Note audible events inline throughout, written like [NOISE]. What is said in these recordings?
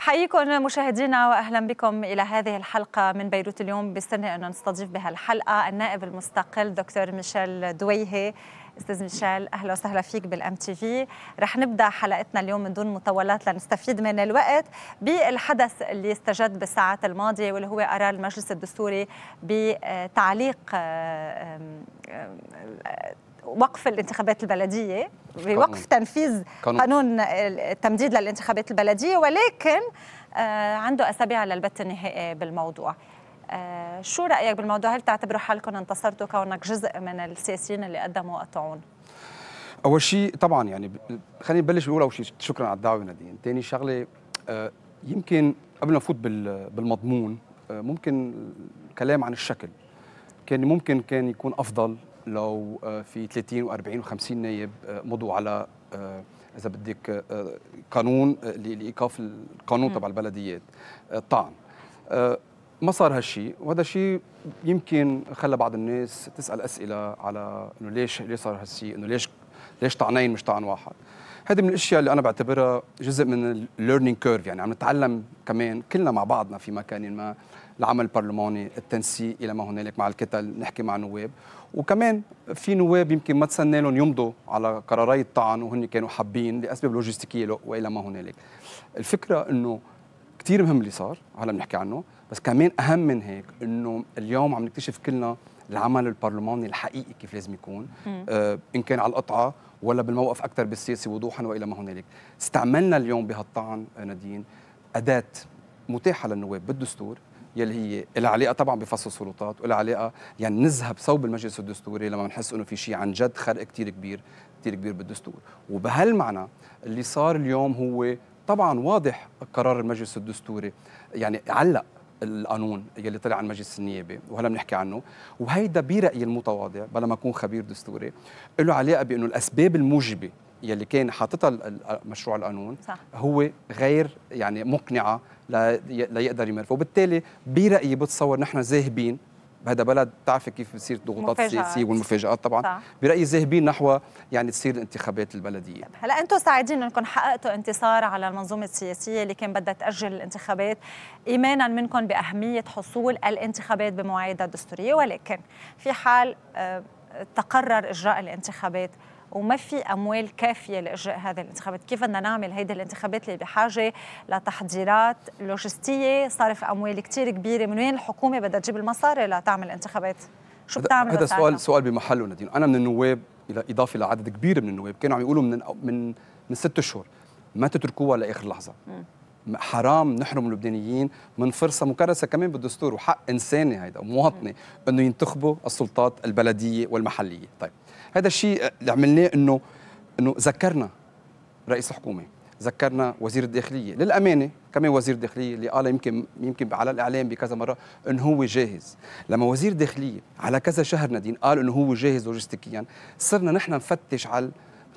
بحييكم مشاهدينا واهلا بكم الى هذه الحلقه من بيروت اليوم بستنى انه نستضيف بهالحلقه النائب المستقل دكتور ميشيل دويهي استاذ ميشيل اهلا وسهلا فيك بالام تي في رح نبدا حلقتنا اليوم من دون مطولات لنستفيد من الوقت بالحدث اللي استجد بالساعات الماضيه واللي هو قرار المجلس الدستوري بتعليق آه، وقف الانتخابات البلديه بوقف تنفيذ قانون, قانون التمديد للانتخابات البلديه ولكن آه، عنده اسابيع للبت النهائي بالموضوع آه، شو رايك بالموضوع هل تعتبروا حالكم انتصرتوا كونك جزء من السياسيين اللي قدموا الطعون اول شيء طبعا يعني خلينا نبلش بقول اول شيء شكرا على الدعوه نادين ثاني شغله آه، يمكن قبل ما نفوت بالمضمون ممكن الكلام عن الشكل كان ممكن كان يكون افضل لو آه، في 30 و40 و50 نائب مضوا على آه، اذا بدك آه، قانون لايقاف القانون تبع البلديات الطعن ما صار هالشيء وهذا الشيء يمكن خلى بعض الناس تسال اسئله على انه ليش ليش صار هالشيء انه ليش ليش طعنين مش طعن واحد هذه من الاشياء اللي انا بعتبرها جزء من الليرنينج كيرف يعني عم نتعلم كمان كلنا مع بعضنا في مكان ما العمل البرلماني التنسيق الى ما هنالك مع الكتل نحكي مع النواب وكمان في نواب يمكن ما تسنى لهم يمضوا على قراري الطعن وهن كانوا حابين لاسباب لوجستيكيه والى ما هنالك الفكره انه كثير مهم اللي صار هلا بنحكي عنه بس كمان اهم من هيك انه اليوم عم نكتشف كلنا العمل البرلماني الحقيقي كيف لازم يكون آه ان كان على القطعه ولا بالموقف اكثر بالسياسي وضوحا والى ما هنالك استعملنا اليوم بهالطعن آه، نادين اداه متاحه للنواب بالدستور يلي هي العلاقه طبعا بفصل السلطات والعلاقه يعني نذهب صوب المجلس الدستوري لما بنحس انه في شيء عن جد خرق كتير كبير كتير كبير بالدستور وبهالمعنى اللي صار اليوم هو طبعا واضح قرار المجلس الدستوري يعني علق القانون يلي طلع عن مجلس النيابه وهلا بنحكي عنه وهيدا برايي المتواضع بلا ما اكون خبير دستوري له علاقه بانه الاسباب الموجبه يلي كان حاططها مشروع القانون صح. هو غير يعني مقنعه ليقدر يمرفه وبالتالي برايي بتصور نحن ذاهبين بهذا بلد بتعرفي كيف بتصير الضغوطات السياسيه والمفاجات طبعا برايي ذاهبين نحو يعني تصير الانتخابات البلديه طيب، هلا انتم سعيدين انكم حققتوا انتصار على المنظومه السياسيه اللي كان بدها تاجل الانتخابات ايمانا منكم باهميه حصول الانتخابات بمواعيدها الدستوريه ولكن في حال آه، تقرر اجراء الانتخابات وما في اموال كافيه لاجراء هذه الانتخابات كيف بدنا نعمل هيدي الانتخابات اللي بحاجه لتحضيرات لوجستيه صرف اموال كثير كبيره من وين الحكومه بدها تجيب المصاري لتعمل انتخابات شو بتعمل هذا سؤال سؤال بمحله نادين، انا من النواب الى اضافه لعدد كبير من النواب كانوا عم يقولوا من من من ست اشهر ما تتركوها لاخر لحظه م. حرام نحرم اللبنانيين من فرصه مكرسه كمان بالدستور وحق انساني هيدا ومواطني انه ينتخبوا السلطات البلديه والمحليه طيب هذا الشيء اللي عملناه انه انه ذكرنا رئيس الحكومه ذكرنا وزير الداخليه للامانه كمان وزير الداخليه اللي قال يمكن يمكن على الاعلام بكذا مره انه هو جاهز لما وزير الداخليه على كذا شهر نادين قال انه هو جاهز لوجستيكيا صرنا نحن نفتش على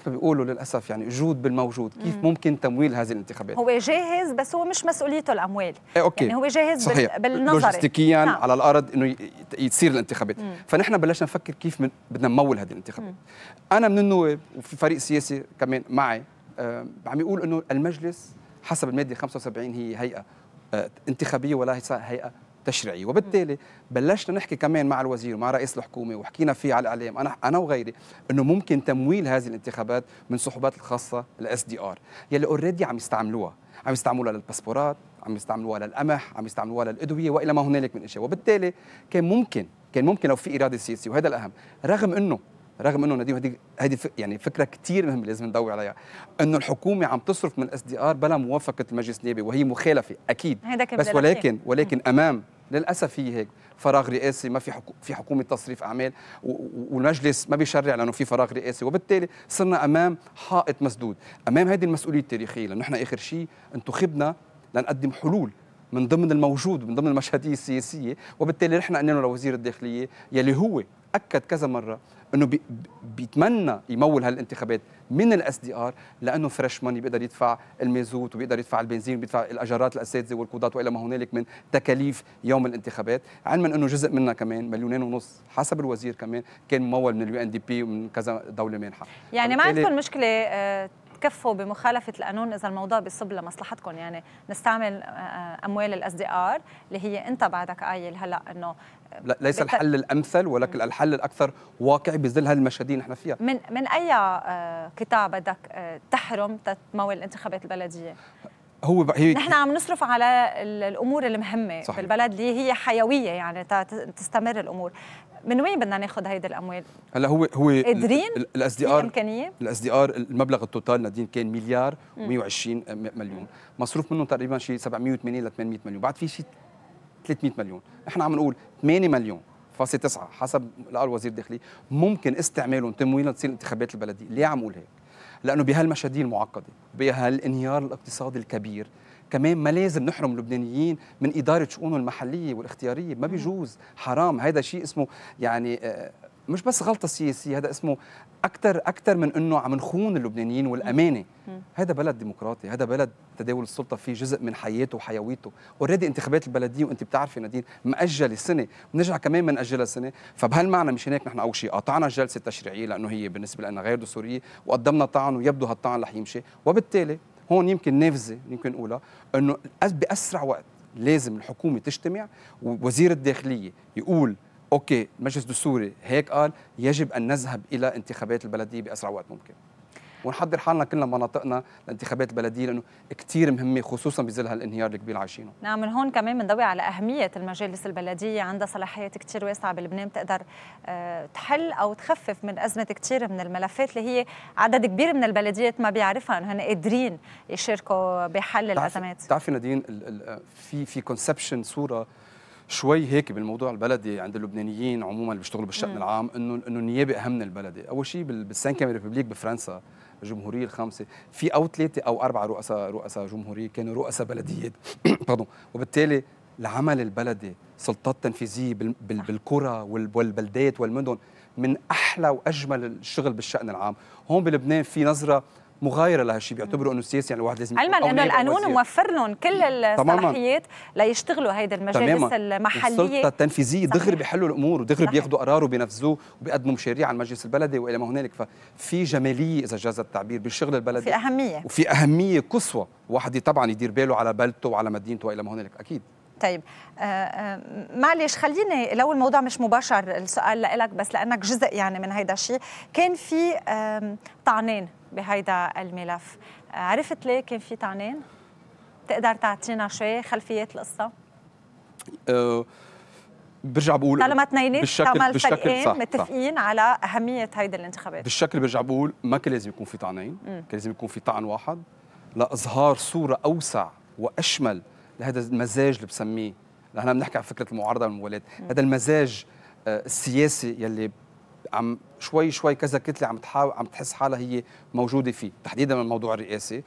ما بيقولوا للاسف يعني جود بالموجود كيف مم. ممكن تمويل هذه الانتخابات هو جاهز بس هو مش مسؤوليته الاموال إيه أوكي. يعني هو جاهز صحيح. بالنظري لوجستيكيا نعم. على الارض انه يصير الانتخابات مم. فنحن بلشنا نفكر كيف من بدنا نمول هذه الانتخابات مم. انا من النواب وفي فريق سياسي كمان معي آه، عم يقول انه المجلس حسب الماده 75 هي هيئه آه، انتخابيه ولا هيئه تشريعيه وبالتالي بلشنا نحكي كمان مع الوزير ومع رئيس الحكومه وحكينا فيه على الاعلام انا انا وغيري انه ممكن تمويل هذه الانتخابات من صحبات الخاصه الاس دي ار يلي اوريدي عم يستعملوها عم يستعملوها للباسبورات عم يستعملوها للقمح عم يستعملوها للادويه والى ما هنالك من اشياء وبالتالي كان ممكن كان ممكن لو في اراده سياسيه وهذا الاهم رغم انه رغم انه نديم هذه هذه يعني فكره كثير مهمه لازم نضوي عليها انه الحكومه عم تصرف من الاس دي ار بلا موافقه المجلس النيابي وهي مخالفه اكيد بس ولكن ولكن امام للاسف هي هيك فراغ رئاسي ما في حكو في حكومه تصريف اعمال والمجلس ما بيشرع لانه في فراغ رئاسي وبالتالي صرنا امام حائط مسدود امام هذه المسؤوليه التاريخيه لانه نحن اخر شيء انتخبنا لنقدم حلول من ضمن الموجود من ضمن المشهديه السياسيه وبالتالي رحنا قلنا لوزير الداخليه يلي هو اكد كذا مره انه بي بيتمنى يمول هالانتخابات من الاس دي ار لانه فريش ماني بيقدر يدفع المازوت وبيقدر يدفع البنزين وبيدفع الاجارات الاساتذه والقضاة والى ما هنالك من تكاليف يوم الانتخابات علما انه جزء منها كمان مليونين ونص حسب الوزير كمان كان ممول من اليو ان دي بي ومن كذا دوله مانحه يعني ما عندكم مشكله آه، بتكفوا بمخالفه القانون اذا الموضوع بيصب لمصلحتكم يعني نستعمل آه، آه، اموال الاس دي ار اللي هي انت بعدك قايل هلا انه آه، لا ليس بت... الحل الامثل ولكن الحل الاكثر واقعي بظل هالمشادين نحن فيها من من اي قطاع بدك تحرم تمول الانتخابات البلديه هو بقى هي نحن عم نصرف على الامور المهمه صحيح. بالبلد اللي هي حيويه يعني تستمر الامور من وين بدنا ناخذ هيدي الاموال هلا هو هو قادرين الاس دي ار الاس دي ار المبلغ التوتال نادين كان مليار و120 مليون مصروف منهم تقريبا شيء 780 ل 800 مليون بعد في شيء 300 مليون نحن عم نقول 8 مليون فاصل تسعة حسب قال وزير الداخلية ممكن استعمالهم تمويلا تصير انتخابات البلدية ليه عم اقول هيك لانه بهالمشادي المعقده بهالانهيار الاقتصادي الكبير كمان ما لازم نحرم اللبنانيين من اداره شؤونهم المحليه والاختياريه ما بيجوز حرام هذا شيء اسمه يعني آه، مش بس غلطه سياسيه هذا اسمه اكثر اكثر من انه عم نخون اللبنانيين والامانه هذا بلد ديمقراطي هذا بلد تداول السلطه فيه جزء من حياته وحيويته اوريدي انتخابات البلديه وانت بتعرفي نادين مأجله سنه بنرجع كمان أجل سنه فبهالمعنى مش هيك نحن اول شيء قطعنا الجلسه التشريعيه لانه هي بالنسبه لنا غير دستوريه وقدمنا طعن ويبدو هالطعن رح يمشي وبالتالي هون يمكن نافذه يمكن اولى انه باسرع وقت لازم الحكومه تجتمع ووزير الداخليه يقول اوكي المجلس الدستوري هيك قال يجب ان نذهب الى انتخابات البلديه باسرع وقت ممكن ونحضر حالنا كلنا مناطقنا لانتخابات البلديه لانه كثير مهمه خصوصا بظل هالانهيار الكبير اللي عايشينه. نعم من هون كمان بنضوي على اهميه المجالس البلديه عندها صلاحيات كثير واسعه بلبنان بتقدر آه، تحل او تخفف من ازمه كثير من الملفات اللي هي عدد كبير من البلديات ما بيعرفها انه هن قادرين يشاركوا بحل الازمات. بتعرفي نادين في في كونسبشن صوره شوي هيك بالموضوع البلدي عند اللبنانيين عموما اللي بيشتغلوا بالشأن العام انه انه النيابه اهم من البلدي، اول شيء كامي ريبوبليك بفرنسا الجمهوريه الخامسه في او ثلاثه او اربعه رؤساء رؤساء جمهوريه كانوا رؤساء بلديات باردون [COUGHS] وبالتالي العمل البلدي سلطات تنفيذيه بالقرى والبلدات والمدن من احلى واجمل الشغل بالشأن العام، هون بلبنان في نظره مغايره لهالشيء بيعتبروا انه السياسي يعني الواحد لازم علما انه القانون موفر لهم كل الصلاحيات ليشتغلوا هيدا المجالس المحليه السلطه التنفيذيه دغري بيحلوا الامور ودغري بياخذوا قرار وبينفذوه وبيقدموا مشاريع على المجلس البلدي والى ما هنالك ففي جماليه اذا جاز التعبير بالشغل البلدي في اهميه وفي اهميه قصوى واحد طبعا يدير باله على بلدته وعلى مدينته والى ما هنالك اكيد طيب آه، آه، معلش خليني لو الموضوع مش مباشر السؤال لك بس لانك جزء يعني من هيدا الشيء كان في طعنين بهيدا الملف عرفت ليه كان في طعنين تقدر تعطينا شوي خلفيات القصه آه، برجع بقول طالما اثنينات بالشكل بالشكل صح متفقين صح على اهميه هيدي الانتخابات بالشكل برجع بقول ما كان لازم يكون في طعنين كان لازم يكون في طعن واحد لاظهار صوره اوسع واشمل لهذا المزاج اللي بسميه نحن بنحكي عن فكره المعارضه والموالاه هذا المزاج آه، السياسي يلي عم شوي شوي كذا كتله عم تحاول عم تحس حالها هي موجوده فيه تحديدا من الموضوع الرئاسي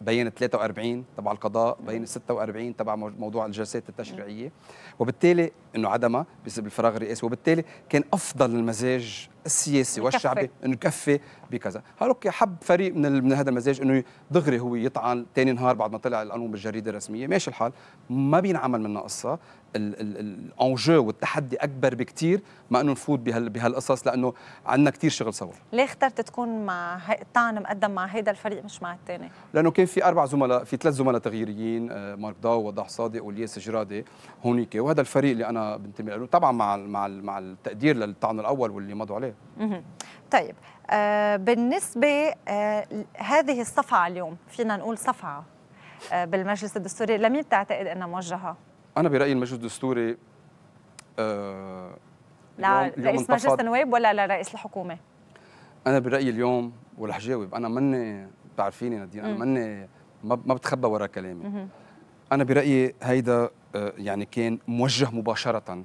بين 43 تبع القضاء بين 46 تبع موضوع الجلسات التشريعيه وبالتالي انه عدمها بسبب الفراغ الرئاسي وبالتالي كان افضل المزاج السياسي والشعبي نكفي بكذا هلوك حب فريق من من هذا المزاج انه دغري هو يطعن ثاني نهار بعد ما طلع القانون بالجريده الرسميه ماشي الحال ما بينعمل منه قصه الانجو والتحدي اكبر بكثير ما انه نفوت بهالقصص لانه عندنا كثير شغل سوا ليه اخترت تكون مع طعن مقدم مع هيدا الفريق مش مع الثاني؟ لانه كان في اربع زملاء في ثلاث زملاء تغييريين آه، مارك داو وضح صادق والياس جرادي هونيك وهذا الفريق اللي انا بنتمي له طبعا مع مع مع التقدير للطعن الاول واللي مضوا عليه طيب آه، بالنسبه آه، هذه الصفعه اليوم فينا نقول صفعه بالمجلس الدستوري لمين بتعتقد انها موجهه؟ انا برايي المجلس الدستوري آه لرئيس مجلس النواب ولا لرئيس الحكومه؟ انا برايي اليوم ورح جاوب انا مني بتعرفيني نادين انا مني ما ما بتخبى ورا كلامي مم. انا برايي هيدا آه، يعني كان موجه مباشره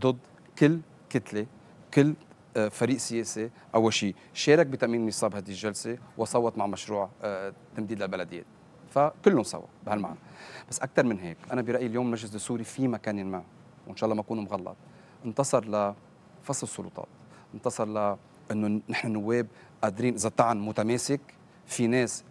ضد كل كتله كل آه، فريق سياسي اول شيء شارك بتامين نصاب هذه الجلسه وصوت مع مشروع آه، تمديد للبلديات فكلهم سوا بهالمعنى بس اكثر من هيك انا برايي اليوم المجلس السوري في مكان ما وان شاء الله ما اكون مغلط انتصر لفصل السلطات انتصر ل انه نحن النواب قادرين اذا طعن متماسك في ناس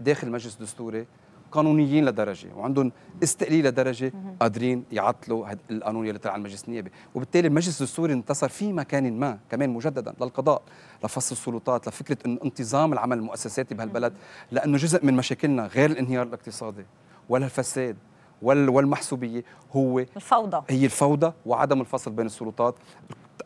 داخل المجلس الدستوري قانونيين لدرجه وعندهم استقلال لدرجه قادرين يعطلوا القانون يلي طلع على المجلس النيابي وبالتالي المجلس السوري انتصر في مكان ما كمان مجددا للقضاء لفصل السلطات لفكره إن انتظام العمل المؤسساتي بهالبلد لانه جزء من مشاكلنا غير الانهيار الاقتصادي ولا الفساد والمحسوبيه هو الفوضى هي الفوضى وعدم الفصل بين السلطات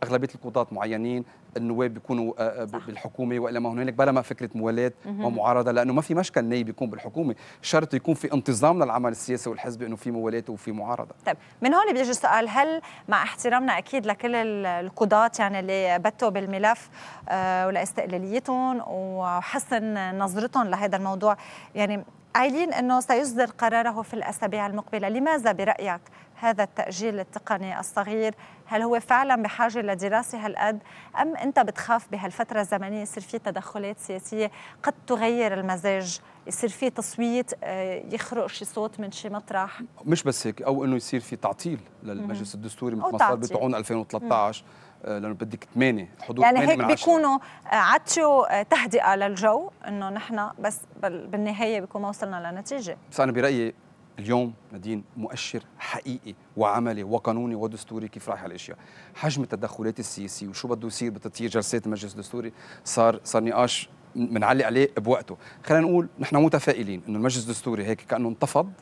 اغلبيه القضاه معينين النواب بيكونوا آه، آه، بالحكومه والى ما هنالك بلا ما فكره موالاه ومعارضه لانه ما في مشكل نائب يكون بالحكومه شرط يكون في انتظام للعمل السياسي والحزبي انه في موالاه وفي معارضه طيب من هون بيجي السؤال هل مع احترامنا اكيد لكل القضاة يعني اللي بتوا بالملف آه، ولاستقلاليتهم وحسن نظرتهم لهذا الموضوع يعني قايلين انه سيصدر قراره في الاسابيع المقبله، لماذا برايك هذا التاجيل التقني الصغير هل هو فعلا بحاجه لدراسه هالقد ام انت بتخاف بهالفتره الزمنيه يصير في تدخلات سياسيه قد تغير المزاج يصير في تصويت آه، يخرق شي صوت من شي مطرح مش بس هيك او انه يصير في تعطيل للمجلس الدستوري مثل ما صار بطعون 2013 آه، لانه بدك ثمانية حدود يعني هيك بيكونوا آه، عطشوا تهدئه للجو انه نحن بس بالنهايه بيكون ما وصلنا لنتيجه بس انا برايي اليوم نادين مؤشر حقيقي وعملي وقانوني ودستوري كيف رايح الاشياء حجم التدخلات السياسيه وشو بده يصير بتطير جلسات المجلس الدستوري صار صار نقاش بنعلق عليه بوقته خلينا نقول نحن متفائلين انه المجلس الدستوري هيك كانه انتفض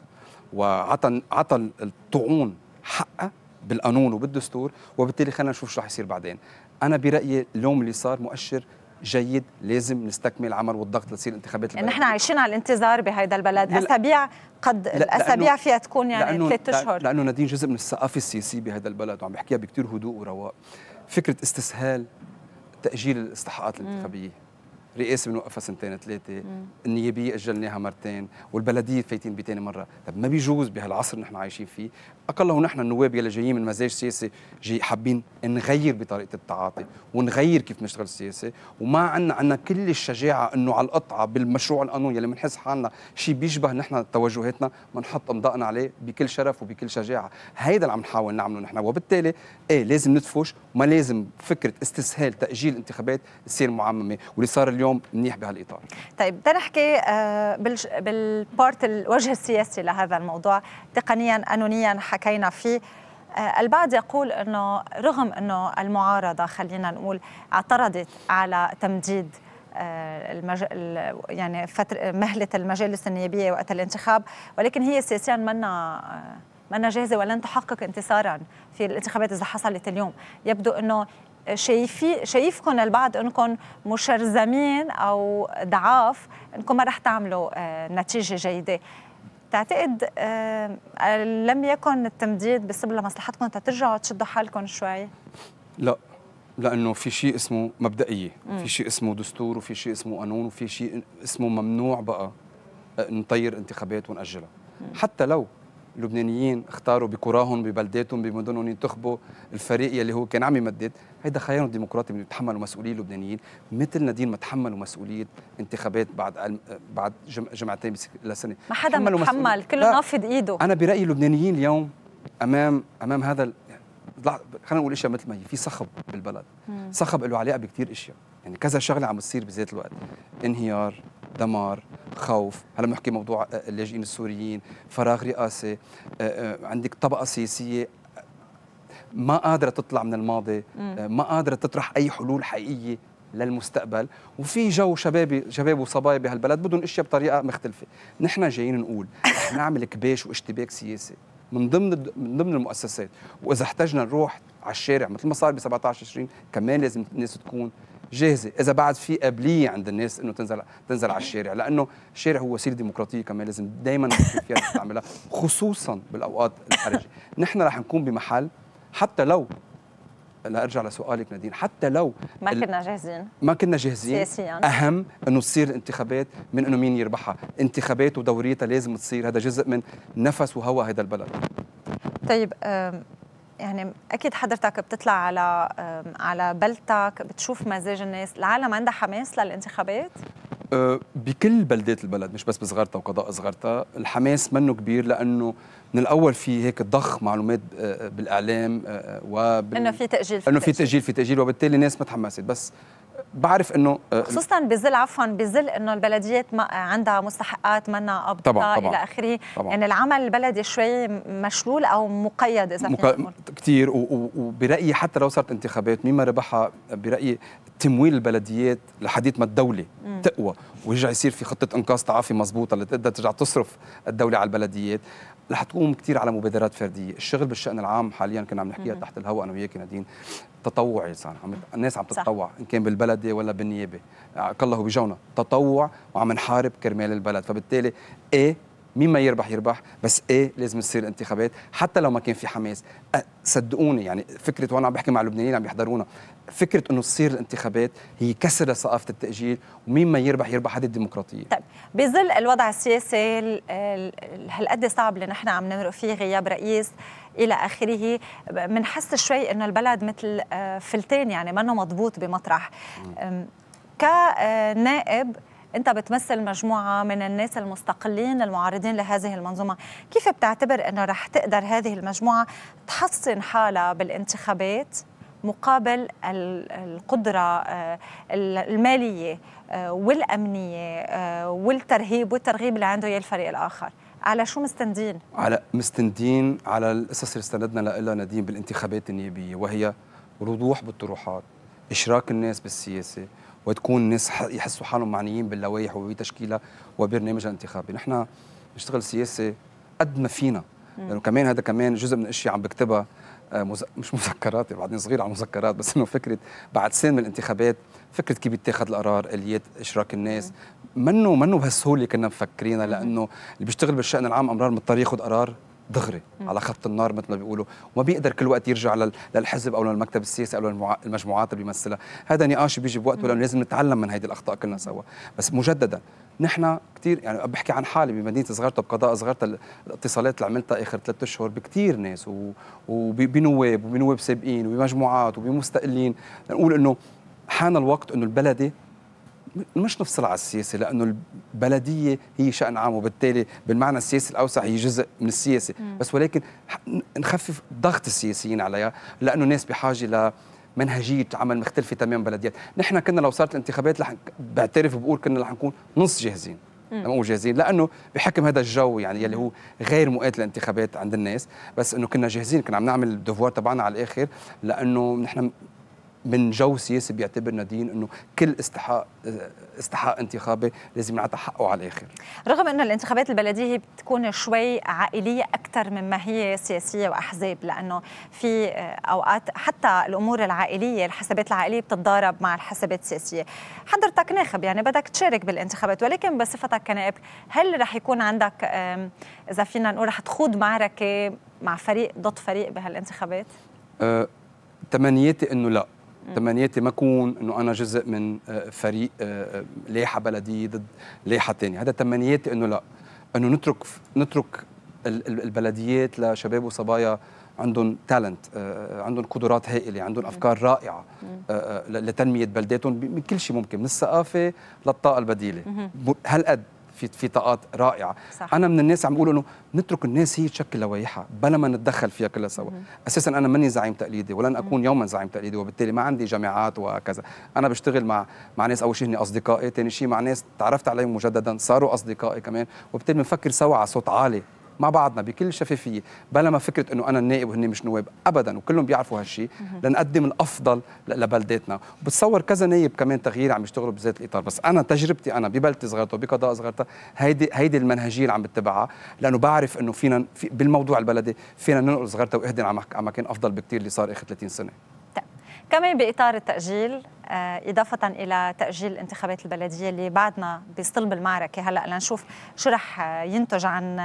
وعطى عطى الطعون حقها بالقانون وبالدستور وبالتالي خلينا نشوف شو رح يصير بعدين انا برايي اليوم اللي صار مؤشر جيد لازم نستكمل العمل والضغط لتصير انتخابات البلد نحن عايشين على الانتظار بهذا البلد اسابيع قد لا الاسابيع فيها تكون يعني ثلاث اشهر لانه نادين جزء من الثقافه السياسيه بهذا البلد وعم بحكيها بكثير هدوء ورواق فكره استسهال تاجيل الاستحقاقات الانتخابيه رئاسه بنوقفها سنتين ثلاثه النيابيه اجلناها مرتين والبلديه فايتين بتاني مره طب ما بيجوز بهالعصر اللي نحن عايشين فيه اقله نحن النواب يلي جايين من مزاج سياسي جاي حابين نغير بطريقه التعاطي ونغير كيف نشتغل السياسه وما عندنا عندنا كل الشجاعه انه على القطعه بالمشروع القانون يلي بنحس حالنا شيء بيشبه نحن توجهاتنا بنحط امضائنا عليه بكل شرف وبكل شجاعه هيدا اللي عم نحاول نعمله نحن وبالتالي ايه لازم ندفش وما لازم فكره استسهال تاجيل انتخابات تصير معممه واللي صار اليوم منيح بهالاطار طيب بدنا نحكي آه، بالبارت الوجه السياسي لهذا الموضوع تقنيا قانونيا حكينا فيه آه، البعض يقول انه رغم انه المعارضه خلينا نقول اعترضت على تمديد آه، المج... يعني فتر... مهله المجالس النيابيه وقت الانتخاب ولكن هي سياسيا منا آه، منا جاهزه ولن تحقق انتصارا في الانتخابات اذا حصلت اليوم يبدو انه شايفي شايفكم البعض انكم مشرزمين او ضعاف انكم ما رح تعملوا نتيجه جيده بتعتقد آه، لم يكن التمديد بسبب لمصلحتكم ترجعوا تشدوا حالكم شوي؟ لا لانه في شيء اسمه مبدئيه مم. في شيء اسمه دستور وفي شيء اسمه قانون وفي شيء اسمه ممنوع بقى آه، نطير انتخابات ونأجلها مم. حتى لو اللبنانيين اختاروا بكراهم ببلداتهم بمدنهم ينتخبوا الفريق يلي هو كان عم يمدد هيدا خيار ديمقراطي يتحملوا مسؤوليه اللبنانيين مثل نادين ما تحملوا مسؤوليه انتخابات بعد بعد جمعتين لسنه ما حدا متحمل كله نافض ايده انا برايي اللبنانيين اليوم امام امام هذا خلينا نقول اشياء مثل ما هي في صخب بالبلد مم. صخب له علاقه بكثير اشياء يعني كذا شغله عم تصير بذات الوقت انهيار دمار خوف هلا بنحكي موضوع آه، اللاجئين السوريين فراغ رئاسي آه، آه، عندك طبقه سياسيه ما قادره تطلع من الماضي آه، ما قادره تطرح اي حلول حقيقيه للمستقبل وفي جو شبابي شباب وصبايا بهالبلد بدهم اشياء بطريقه مختلفه نحن جايين نقول رح [LAUGHS] نعمل كباش واشتباك سياسي من ضمن من ضمن المؤسسات واذا احتجنا نروح على الشارع مثل ما صار ب 17 20 كمان لازم الناس تكون جاهزه اذا بعد في قابليه عند الناس انه تنزل تنزل على الشارع لانه الشارع هو وسيله ديمقراطيه كمان لازم دائما فيها نستعملها خصوصا بالاوقات الحرجه نحن رح نكون بمحل حتى لو لا ارجع لسؤالك نادين حتى لو ما كنا جاهزين ما كنا جاهزين سياسيا اهم انه تصير الانتخابات من انه مين يربحها انتخابات ودوريتها لازم تصير هذا جزء من نفس وهوى هذا البلد طيب يعني اكيد حضرتك بتطلع على على بلدتك بتشوف مزاج الناس العالم عندها حماس للانتخابات أه، بكل بلدات البلد مش بس بصغرتها وقضاء صغرتها الحماس منه كبير لانه من الاول في هيك ضخ معلومات أه، بالاعلام أه، وبال... انه في تاجيل في انه في تاجيل في تاجيل وبالتالي الناس متحمسه بس بعرف انه آه، خصوصا بظل عفوا بظل انه البلديات ما عندها مستحقات منا قبضة طبعا طبعا الى اخره يعني العمل البلدي شوي مشلول او مقيد اذا مك... كثير وبرايي حتى لو صارت انتخابات مين ما ربحها برايي تمويل البلديات لحديث ما الدوله م. تقوى ويرجع يصير في خطه انقاذ تعافي مضبوطه اللي تقدر ترجع تصرف الدوله على البلديات رح تقوم كثير على مبادرات فرديه، الشغل بالشان العام حاليا كنا عم نحكيها تحت الهواء انا وياك نادين تطوعي صار عم الناس عم تتطوع ان كان بالبلدي ولا بالنيابه كله بجونا تطوع وعم نحارب كرمال البلد فبالتالي ايه مين ما يربح يربح بس ايه لازم تصير انتخابات حتى لو ما كان في حماس صدقوني يعني فكره وانا عم بحكي مع اللبنانيين عم يحضرونا فكره انه تصير الانتخابات هي كسر لثقافه التاجيل ومين ما يربح يربح هذه الديمقراطيه طيب بظل الوضع السياسي هالقد صعب اللي نحن عم نمرق فيه غياب رئيس الى اخره بنحس شوي انه البلد مثل آه، فلتان يعني منه مضبوط بمطرح كنائب أنت بتمثل مجموعة من الناس المستقلين المعارضين لهذه المنظومة كيف بتعتبر أنه رح تقدر هذه المجموعة تحصن حالها بالانتخابات مقابل القدرة آه، المالية آه، والأمنية آه، والترهيب والترغيب اللي عنده الفريق الآخر على شو مستندين؟ على مستندين على القصص اللي استندنا لها نديم بالانتخابات النيابية وهي الوضوح بالطروحات إشراك الناس بالسياسة وتكون الناس يحسوا حالهم معنيين باللوائح وبتشكيلها وبرنامجها الانتخابي نحن نشتغل سياسه قد ما فينا لانه يعني كمان هذا كمان جزء من الاشياء عم بكتبها آه، مز... مش مذكرات بعدين صغير على مذكرات بس انه فكره بعد سنه من الانتخابات فكره كيف بيتاخذ القرار اليات اشراك الناس منه منه بهالسهوله كنا مفكرينها لانه اللي بيشتغل بالشان العام امرار مضطر ياخذ قرار دغري على خط النار مثل ما بيقولوا وما بيقدر كل وقت يرجع للحزب او للمكتب السياسي او للمجموعات اللي بيمثلها هذا نقاش بيجي بوقته لانه لازم نتعلم من هيدي الاخطاء كلنا سوا بس مجددا نحن كثير يعني بحكي عن حالي بمدينه صغيرتها بقضاء صغيرتها الاتصالات اللي عملتها اخر ثلاثة اشهر بكثير ناس وبنواب وبنواب سابقين وبمجموعات وبمستقلين نقول انه حان الوقت انه البلدي مش نفصل على السياسه لانه البلديه هي شان عام وبالتالي بالمعنى السياسي الاوسع هي جزء من السياسه مم. بس ولكن نخفف ضغط السياسيين عليها لانه الناس بحاجه ل منهجيه عمل مختلفه تماما بلديات نحن كنا لو صارت الانتخابات لح... بعترف بقول كنا رح نكون نص جاهزين لما اقول جاهزين لانه بحكم هذا الجو يعني يلي هو غير مؤات للانتخابات عند الناس بس انه كنا جاهزين كنا عم نعمل الدفوار تبعنا على الاخر لانه نحن من جو سياسي بيعتبر نادين انه كل استحقاق استحقاق انتخابي لازم ينعطى حقه على الاخر رغم انه الانتخابات البلديه بتكون شوي عائليه اكثر مما هي سياسيه واحزاب لانه في اوقات حتى الامور العائليه الحسابات العائليه بتتضارب مع الحسابات السياسيه حضرتك ناخب يعني بدك تشارك بالانتخابات ولكن بصفتك كنائب هل رح يكون عندك اذا فينا نقول رح تخوض معركه مع فريق ضد فريق بهالانتخابات أه تمنيتي انه لا تمنياتي ما اكون انه انا جزء من آه، فريق آه، آه، لائحه بلديه ضد لائحه ثانيه، هذا تمنياتي انه لا انه نترك نترك البلديات لشباب وصبايا عندهم تالنت عندهم قدرات هائله عندهم افكار رائعه لتنميه بلداتهم بكل شيء ممكن من الثقافه للطاقه البديله هالقد في في طاقات رائعه صح. انا من الناس عم بقول انه نترك الناس هي تشكل لوائحها بلا ما نتدخل فيها كلها سوا اساسا انا ماني زعيم تقليدي ولن اكون يوما زعيم تقليدي وبالتالي ما عندي جامعات وكذا انا بشتغل مع مع ناس اول شيء هن اصدقائي ثاني شيء مع ناس تعرفت عليهم مجددا صاروا اصدقائي كمان وبالتالي بنفكر سوا على صوت عالي مع بعضنا بكل شفافيه بلا ما فكره انه انا النائب وهن مش نواب ابدا وكلهم بيعرفوا هالشيء لنقدم الافضل لبلداتنا بتصور كذا نائب كمان تغيير عم يشتغلوا بذات الاطار بس انا تجربتي انا ببلدتي صغرته بقضاء صغرته هيدي هيدي المنهجيه اللي عم بتبعها لانه بعرف انه فينا في بالموضوع البلدي فينا ننقل صغرته واهدن على مكان افضل بكثير اللي صار اخر 30 سنه كمان باطار التاجيل آه، إضافة إلى تأجيل الانتخابات البلدية اللي بعدنا بصلب المعركة هلأ لنشوف شو رح ينتج عن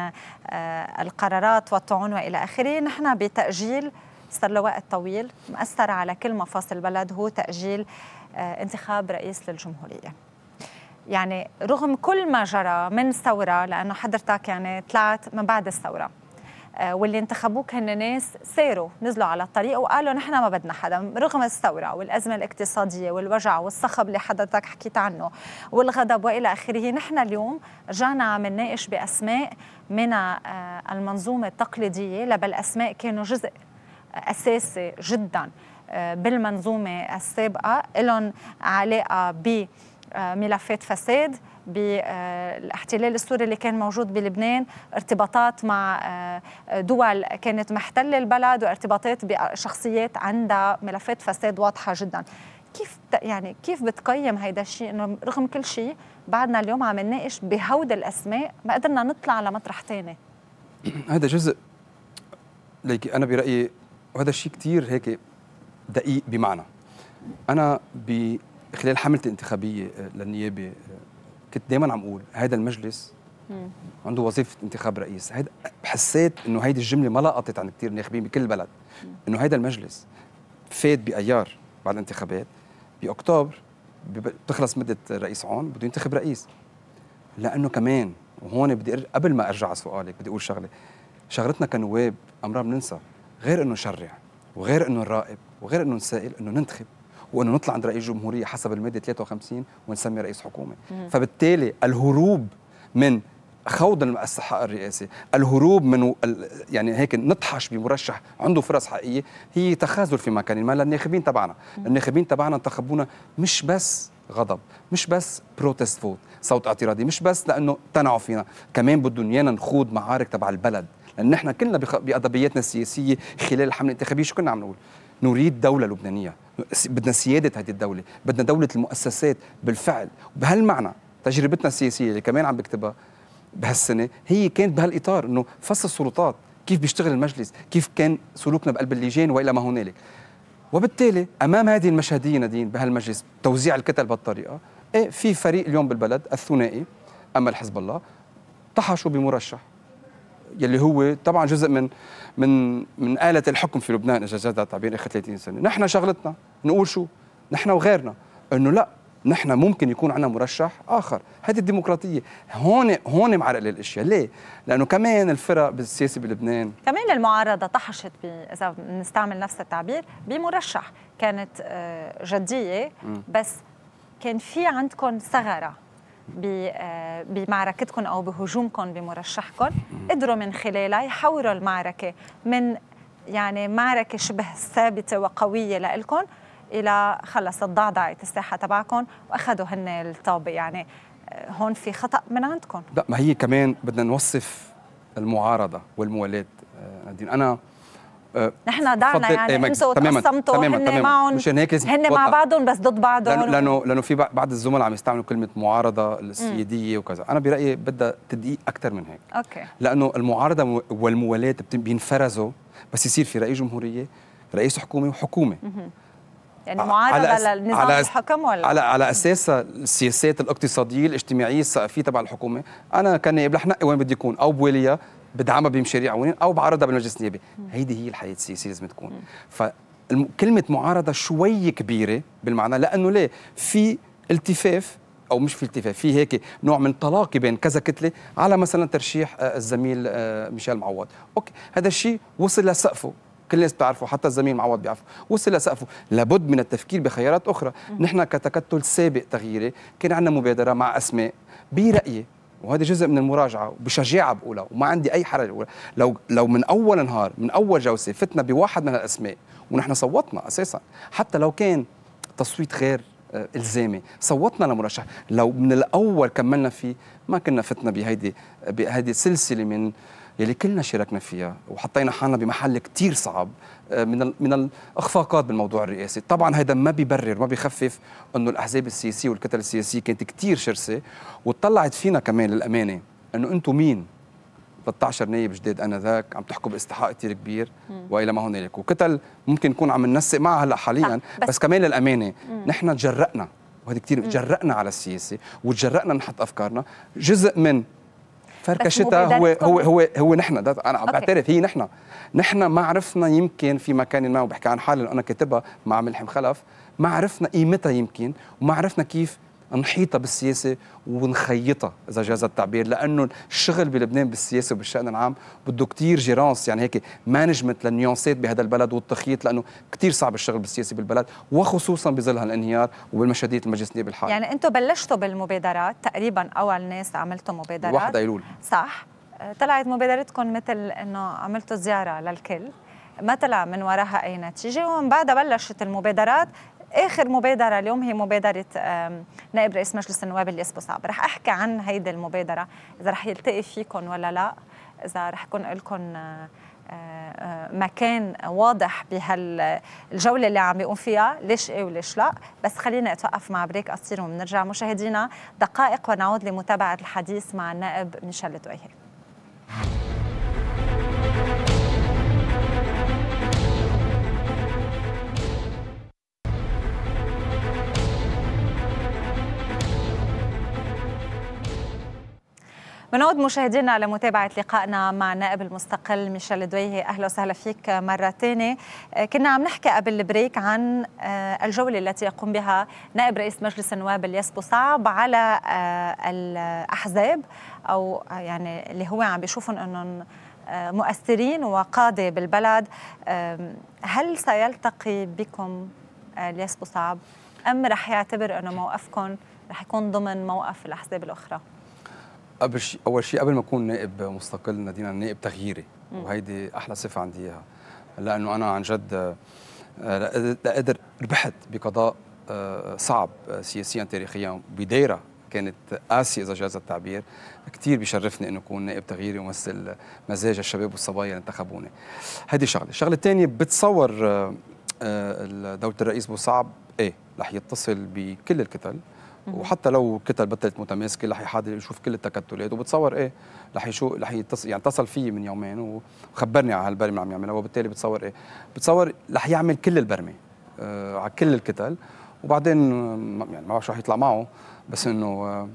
آه، القرارات والطعون وإلى آخره نحن بتأجيل صار له وقت طويل مأثر على كل مفاصل البلد هو تأجيل آه، انتخاب رئيس للجمهورية يعني رغم كل ما جرى من ثورة لأنه حضرتك يعني طلعت من بعد الثورة آه، واللي انتخبوك هن ناس ساروا نزلوا على الطريق وقالوا نحن ما بدنا حدا رغم الثورة والأزمة الاقتصادية والوجع والصخب اللي حضرتك حكيت عنه والغضب وإلى آخره نحن اليوم رجعنا عم نناقش بأسماء من آه، المنظومة التقليدية لبل أسماء كانوا جزء أساسي جداً آه، بالمنظومة السابقة لهم علاقة بملفات فساد بالاحتلال السوري اللي كان موجود بلبنان ارتباطات مع آه، دول كانت محتلة البلد وارتباطات بشخصيات عندها ملفات فساد واضحة جداً كيف يعني كيف بتقيم هيدا الشيء انه رغم كل شيء بعدنا اليوم عم نناقش بهود الاسماء ما قدرنا نطلع على مطرح ثاني [CLEARS THROAT] هذا جزء ليك انا برايي وهذا الشيء كثير هيك دقيق بمعنى انا خلال حملتي الانتخابيه للنيابه كنت دايما عم اقول هذا المجلس عنده وظيفه انتخاب رئيس هيدا حسيت انه هيدي الجمله ما لقطت عن كثير ناخبين بكل بلد انه هذا المجلس فات بايار بعد الانتخابات باكتوبر بتخلص مده رئيس عون بده ينتخب رئيس لانه كمان وهون بدي قبل ما ارجع على سؤالك بدي اقول شغله شغلتنا كنواب امرها بننسى غير انه نشرع وغير انه نراقب وغير انه نسائل انه ننتخب وانه نطلع عند رئيس جمهوريه حسب الماده 53 ونسمي رئيس حكومه فبالتالي الهروب من خوض السحاق الرئاسي الهروب من يعني هيك نطحش بمرشح عنده فرص حقيقيه هي تخاذل في مكان ما للناخبين تبعنا الناخبين تبعنا انتخبونا مش بس غضب مش بس بروتست فوت صوت اعتراضي مش بس لانه اقتنعوا فينا كمان بدهم ايانا نخوض معارك تبع البلد لان نحن كلنا بادبياتنا السياسيه خلال الحمله الانتخابيه شو كنا عم نقول نريد دوله لبنانيه بدنا سياده هذه الدوله بدنا دوله المؤسسات بالفعل بهالمعنى تجربتنا السياسيه اللي كمان عم بكتبها بهالسنه هي كانت بهالاطار انه فصل السلطات كيف بيشتغل المجلس كيف كان سلوكنا بقلب اللجان والى ما هنالك وبالتالي امام هذه المشهديه نادين بهالمجلس توزيع الكتل بهالطريقه ايه في فريق اليوم بالبلد الثنائي امل حزب الله طحشوا بمرشح يلي هو طبعا جزء من من من آلة الحكم في لبنان اذا جاز التعبير اخر 30 سنه، نحن شغلتنا نقول شو نحن وغيرنا انه لا نحن ممكن يكون عندنا مرشح اخر هذه الديمقراطيه هون هون معرق الاشياء ليه لانه كمان الفرق بالسياسه بلبنان كمان المعارضه طحشت اذا بنستعمل نفس التعبير بمرشح كانت آه، جديه بس كان في عندكم ثغره آه، بمعركتكم او بهجومكم بمرشحكم قدروا من خلالها يحوروا المعركه من يعني معركه شبه ثابته وقويه لإلكم الى خلص تضعضعت الساحه تبعكم واخذوا هن الطابق يعني آه، هون في خطا من عندكم لا ما هي كمان بدنا نوصف المعارضه والموالاه نادين انا آه، نحن دعنا يعني إيه، انتم تقسمتوا هن معهم مشان هيك هن مع بعضهم بس ضد بعضهم لانه لانه في بعض الزملاء عم يستعملوا كلمه معارضه السياديه وكذا انا برايي بدها تدقيق اكثر من هيك اوكي لانه المعارضه والموالاه بينفرزوا بس يصير في رئيس جمهوريه رئيس حكومه وحكومه يعني معارضه على للنظام على الحكم ولا على على اساس السياسات الاقتصاديه الاجتماعيه الثقافيه تبع الحكومه انا كنائب رح نقي وين بدي يكون او بوليها بدعمها بمشاريع عونين او بعرضها بالمجلس النيابي هيدي هي الحياه السياسيه لازم تكون فكلمه معارضة شوي كبيرة بالمعنى لأنه ليه في التفاف او مش في التفاف في هيك نوع من تلاقي بين كذا كتله على مثلا ترشيح آه، الزميل آه، ميشيل معوض اوكي هذا الشيء وصل لسقفه كل الناس بتعرفه حتى الزميل معوض بيعرفه وصل لسقفه لابد من التفكير بخيارات اخرى نحن كتكتل سابق تغييري كان عندنا مبادره مع اسماء برايي وهذا جزء من المراجعه وبشجاعه بقولها وما عندي اي حرج لو لو من اول نهار من اول جوسه فتنا بواحد من الاسماء ونحن صوتنا اساسا حتى لو كان تصويت غير آه، الزامي صوتنا لمرشح لو من الاول كملنا فيه ما كنا فتنا بهيدي بهيدي سلسله من يلي كلنا شاركنا فيها وحطينا حالنا بمحل كتير صعب آه، من من الاخفاقات بالموضوع الرئاسي طبعا هذا ما بيبرر ما بيخفف انه الاحزاب السياسيه والكتل السياسيه كانت كتير شرسه وطلعت فينا كمان للامانه انه انتم مين 13 نايب جداد انذاك عم تحكوا باستحقاق كثير كبير والى ما هنالك وكتل ممكن نكون عم ننسق معها هلا حاليا نعم، بس, بس كمان للامانه نحن تجرأنا وهذا كثير جرأنا على السياسه وتجرأنا نحط افكارنا جزء من فركشتها هو هو هو هو نحن ده انا عم بعترف هي نحن نحن ما عرفنا يمكن في مكان ما وبحكي عن حالي لانه انا كاتبها مع ملحم خلف ما عرفنا قيمتها يمكن وما عرفنا كيف نحيطها بالسياسه ونخيطها اذا جاز التعبير لانه الشغل بلبنان بالسياسه وبالشان العام بده كثير جيرانس يعني هيك مانجمنت للنيونسات بهذا البلد والتخييط لانه كثير صعب الشغل بالسياسه بالبلد وخصوصا بظل هالانهيار وبالمشاهدية المجلس النيابي الحالي يعني انتم بلشتوا بالمبادرات تقريبا اول ناس عملتوا مبادرات 1 ايلول صح طلعت مبادرتكم مثل انه عملتوا زياره للكل ما طلع من وراها اي نتيجه ومن بعدها بلشت المبادرات اخر مبادره اليوم هي مبادره نائب رئيس مجلس النواب اللي اسمه صعب رح احكي عن هيدي المبادره اذا رح يلتقي فيكم ولا لا اذا رح يكون لكم آه، آه، مكان واضح بهالجولة اللي عم بيقوم فيها ليش إيه وليش لا بس خلينا أتوقف مع بريك قصير وبنرجع مشاهدينا دقائق ونعود لمتابعة الحديث مع النائب ميشيل دويهي بنعود مشاهدينا لمتابعة لقائنا مع النائب المستقل ميشيل دويهي أهلا وسهلا فيك مرة ثانية آه، كنا عم نحكي قبل البريك عن آه، الجولة التي يقوم بها نائب رئيس مجلس النواب الياس صعب على آه، الأحزاب أو يعني اللي هو عم بيشوفهم أنهم مؤثرين وقادة بالبلد هل سيلتقي بكم الياس صعب أم رح يعتبر أنه موقفكم رح يكون ضمن موقف الأحزاب الأخرى؟ قبل شيء اول شيء قبل ما اكون نائب مستقل نادينا نائب تغييري وهيدي احلى صفه عندي اياها لانه انا عن جد آه، لا قدر ربحت بقضاء آه، صعب آه، سياسيا تاريخيا بدايره كانت قاسيه اذا جاز التعبير كثير بيشرفني انه اكون نائب تغييري ومثل مزاج الشباب والصبايا اللي انتخبوني هذه شغله الشغله الثانيه بتصور دوله الرئيس بوصعب ايه رح يتصل بكل الكتل وحتى لو كتل بطلت متماسكه رح يحاضر يشوف كل التكتلات وبتصور ايه رح يشو رح يتصل يعني اتصل فيي من يومين وخبرني على هالبرمه اللي عم يعملها وبالتالي بتصور ايه بتصور رح يعمل كل البرمه آه على كل الكتل وبعدين يعني ما بعرف شو رح يطلع معه بس انه آه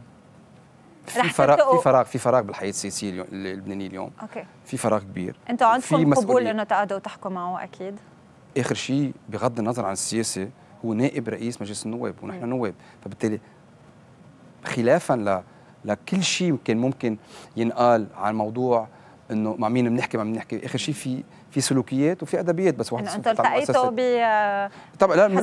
في فراغ في فراغ في فراغ بالحياه السياسيه اللبنانيه اليوم اوكي في فراغ كبير انتم عندكم قبول انه تقعدوا تحكوا معه اكيد اخر شيء بغض النظر عن السياسه هو نائب رئيس مجلس النواب ونحن نواب فبالتالي خلافا لكل شيء كان ممكن ينقال عن موضوع انه مع مين بنحكي مع مين بنحكي اخر شيء في في سلوكيات وفي ادبيات بس واحد انت التقيته ب طبعا لا مش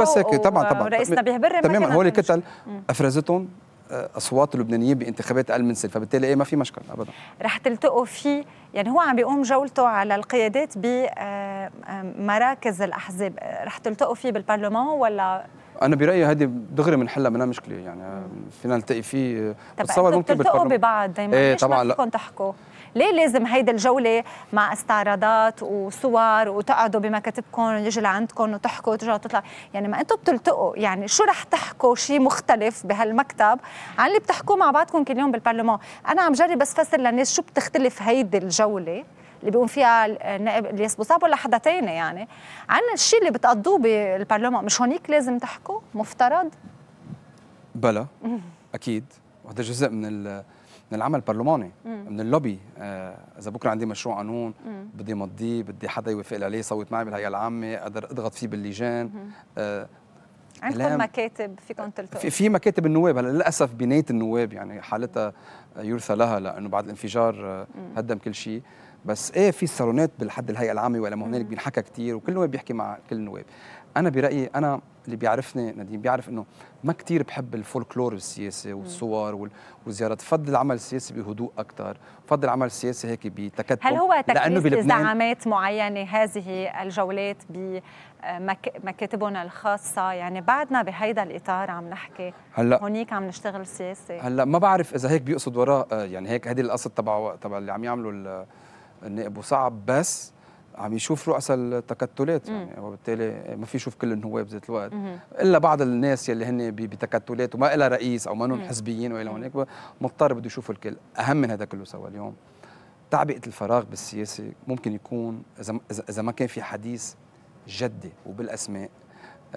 بس هيك طبعا طبعا رئيس نبيه بري تماما هول كتل افرزتهم آه، اصوات اللبنانيين بانتخابات اقل من سنه فبالتالي ايه ما في مشكل ابدا رح تلتقوا فيه يعني هو عم بيقوم جولته على القيادات بمراكز آه، آه، الاحزاب رح تلتقوا فيه بالبرلمان ولا انا برايي هذه دغري بنحلها منها مشكله يعني فينا نلتقي فيه بتصور ممكن بتلتقوا ببعض دائما ايه طبعا لا تحكوا ليه لازم هيدي الجولة مع استعراضات وصور وتقعدوا بمكاتبكم ويجي لعندكم وتحكوا وترجعوا تطلع يعني ما انتم بتلتقوا يعني شو رح تحكوا شيء مختلف بهالمكتب عن اللي بتحكوه مع بعضكم كل يوم بالبرلمان انا عم جرب بس فسر للناس شو بتختلف هيدي الجولة اللي بيقوم فيها النائب الياس بوصعب ولا حدا تاني يعني عن الشيء اللي بتقضوه بالبرلمان مش هونيك لازم تحكوا مفترض بلا اكيد وهذا جزء من من العمل البرلماني من اللوبي آه اذا بكره عندي مشروع قانون بدي مضيه بدي حدا يوافق لي عليه صوت معي بالهيئه العامه اقدر اضغط فيه باللجان آه عندكم مكاتب فيكم آه، تلتقوا في, في مكاتب النواب هلا للاسف بنايه النواب يعني حالتها يرثى لها لانه بعد الانفجار آه، هدم كل شيء آه بس ايه في صالونات بالحد الهيئه العامه ولا هنالك بينحكى كثير وكل نواب بيحكي مع كل النواب انا برايي انا اللي بيعرفني نديم بيعرف انه ما كثير بحب الفولكلور السياسي والصور والزيارات بفضل العمل السياسي بهدوء اكثر بفضل العمل السياسي هيك بتكتم هل هو تكريس زعامات معينه هذه الجولات بمكاتبنا الخاصه يعني بعدنا بهيدا الاطار عم نحكي هلا هونيك عم نشتغل سياسي هلا ما بعرف اذا هيك بيقصد وراء آه، يعني هيك هذه القصد تبعه تبع اللي عم يعملوا ان ابو صعب بس عم يشوف رؤساء التكتلات يعني وبالتالي ما في يشوف كل النواب ذات الوقت الا بعض الناس يلي هن بتكتلات وما لها رئيس او ما حزبيين والى هناك مضطر بده يشوف الكل اهم من هذا كله سوا اليوم تعبئه الفراغ بالسياسه ممكن يكون اذا اذا ما كان في حديث جدي وبالاسماء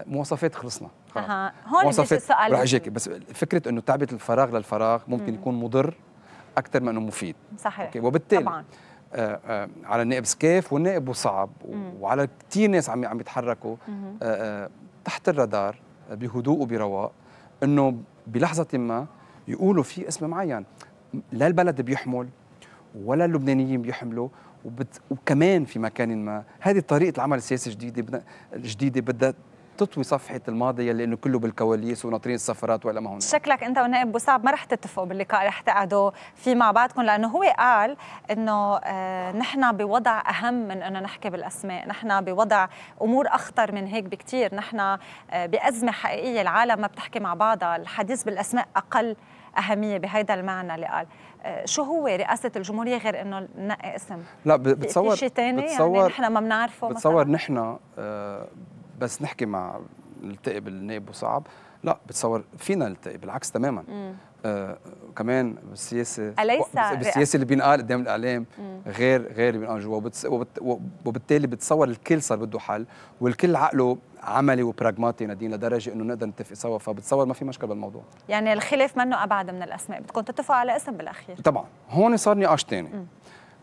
مواصفات خلصنا اها هون مواصفات رح اجيك بس فكره انه تعبئه الفراغ للفراغ ممكن يكون مضر اكثر من انه مفيد صحيح أوكي. وبالتالي طبعا آه، آه، على النائب سكاف والنائب وصعب وعلى كثير ناس عم عم يتحركوا آه، تحت الرادار بهدوء وبرواق انه بلحظه ما يقولوا في اسم معين لا البلد بيحمل ولا اللبنانيين بيحملوا وبت... وكمان في مكان ما هذه طريقه العمل السياسي الجديده بدنا الجديده بدها تطوي صفحه الماضي يلي انه كله بالكواليس وناطرين السفرات ولا ما هون شكلك انت ونائب بوسعب ما رح تتفقوا باللقاء رح تقعدوا فيه مع بعضكم لانه هو قال انه آه نحن بوضع اهم من انه نحكي بالاسماء، نحن بوضع امور اخطر من هيك بكثير، نحن آه بازمه حقيقيه العالم ما بتحكي مع بعضها، الحديث بالاسماء اقل اهميه بهيدا المعنى اللي قال آه، شو هو رئاسة الجمهورية غير انه نقي اسم؟ لا بتصور في شيء ثاني يعني نحن ما بنعرفه بتصور مثلاً؟ نحن آه، بس نحكي مع نلتقي بالنائب وصعب لا بتصور فينا نلتقي بالعكس تماما آه كمان بالسياسه اليس بالسياسه اللي بينقال قدام الاعلام مم. غير غير اللي بينقال جوا وبالتالي بتصور الكل صار بده حل والكل عقله عملي وبراغماتي نادين لدرجه انه نقدر نتفق سوا فبتصور ما في مشكله بالموضوع يعني الخلاف منه ابعد من الاسماء بدكم تتفقوا على اسم بالاخير طبعا هون صار نقاش ثاني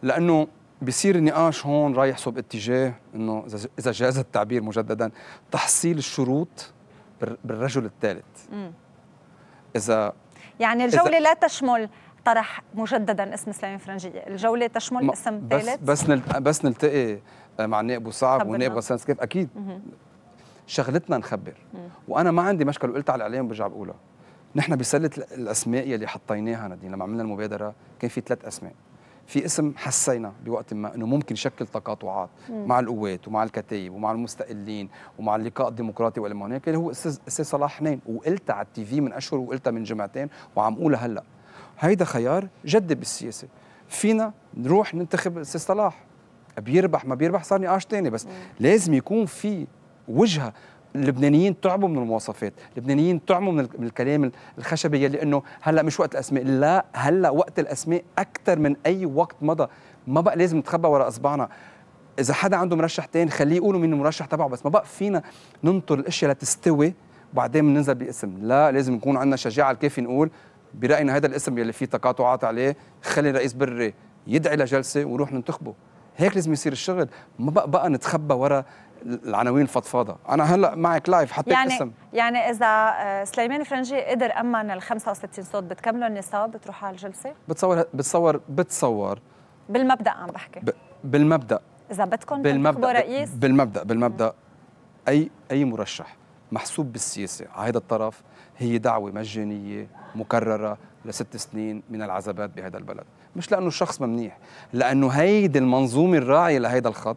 لانه بصير النقاش هون رايح صوب اتجاه انه اذا جاز التعبير مجددا تحصيل الشروط بالرجل الثالث اذا يعني الجوله إذا لا تشمل طرح مجددا اسم سليمان فرنجيه، الجوله تشمل اسم ثالث بس بس بس نلتقي مع النائب وصعب والنائب نعم. غسان سكيف اكيد مم. شغلتنا نخبر مم. وانا ما عندي مشكله وقلت على الاعلام وبرجع بقولها نحن بسله الاسماء يلي حطيناها نادين لما عملنا المبادره كان في ثلاث اسماء في اسم حسينا بوقت ما انه ممكن يشكل تقاطعات مم. مع القوات ومع الكتائب ومع المستقلين ومع اللقاء الديمقراطي والى ما هناك اللي هو استاذ صلاح حنين وقلتها على التي في من اشهر وقلتها من جمعتين وعم اقولها هلا هيدا خيار جدي بالسياسه فينا نروح ننتخب استاذ صلاح بيربح ما بيربح صار نقاش ثاني بس مم. لازم يكون في وجهه اللبنانيين تعبوا من المواصفات، اللبنانيين تعبوا من الكلام الخشبيه لانه هلا مش وقت الاسماء، لا هلا وقت الاسماء اكثر من اي وقت مضى، ما بقى لازم نتخبى وراء اصبعنا. اذا حدا عنده مرشح تاني خليه يقولوا مين المرشح تبعه بس ما بقى فينا ننطر الاشياء لتستوي وبعدين بننزل باسم، لا لازم يكون عندنا شجاعه الكافيه نقول براينا هذا الاسم يلي فيه تقاطعات عليه خلي رئيس بري يدعي لجلسه ونروح ننتخبه. هيك لازم يصير الشغل ما بقى بقى نتخبى ورا العناوين فضفاضه انا هلا معك لايف حتى يعني اسم يعني اذا آه، سليمان فرنجي قدر امن ال 65 صوت بتكملوا النصاب بتروحوا على الجلسه بتصور بتصور بتصور بالمبدا عم بحكي ب... بالمبدا اذا بدكم بالمبدا رئيس بالمبدا بالمبدا اي اي مرشح محسوب بالسياسه على هذا الطرف هي دعوه مجانيه مكرره لست سنين من العزبات بهذا البلد مش لانه الشخص منيح لانه هيدي المنظومه الراعيه لهيدا الخط